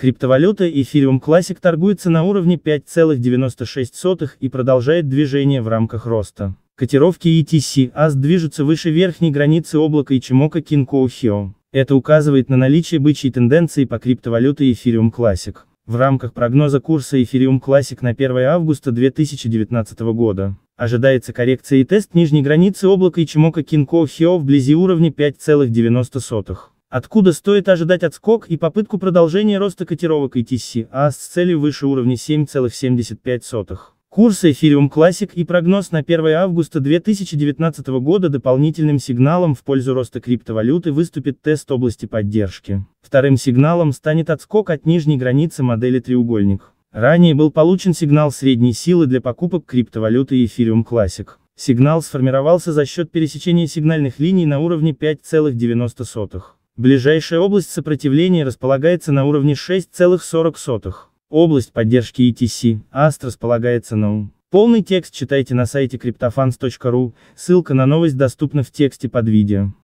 Криптовалюта Ethereum Classic торгуется на уровне 5,96 и продолжает движение в рамках роста. Котировки ETC AS а движутся выше верхней границы облака и чемока Kinkohio. Это указывает на наличие бычьей тенденции по криптовалюте Ethereum Classic. В рамках прогноза курса Ethereum Classic на 1 августа 2019 года ожидается коррекция и тест нижней границы облака и чемока Kinkohio вблизи уровня 5,90. Откуда стоит ожидать отскок и попытку продолжения роста котировок ETC, а с целью выше уровня 7,75. Курс Ethereum Classic и прогноз на 1 августа 2019 года дополнительным сигналом в пользу роста криптовалюты выступит тест области поддержки. Вторым сигналом станет отскок от нижней границы модели треугольник. Ранее был получен сигнал средней силы для покупок криптовалюты Ethereum Classic. Сигнал сформировался за счет пересечения сигнальных линий на уровне 5,90. Ближайшая область сопротивления располагается на уровне 6,40. Область поддержки ETC, AST располагается на U. Полный текст читайте на сайте cryptofans.ru, ссылка на новость доступна в тексте под видео.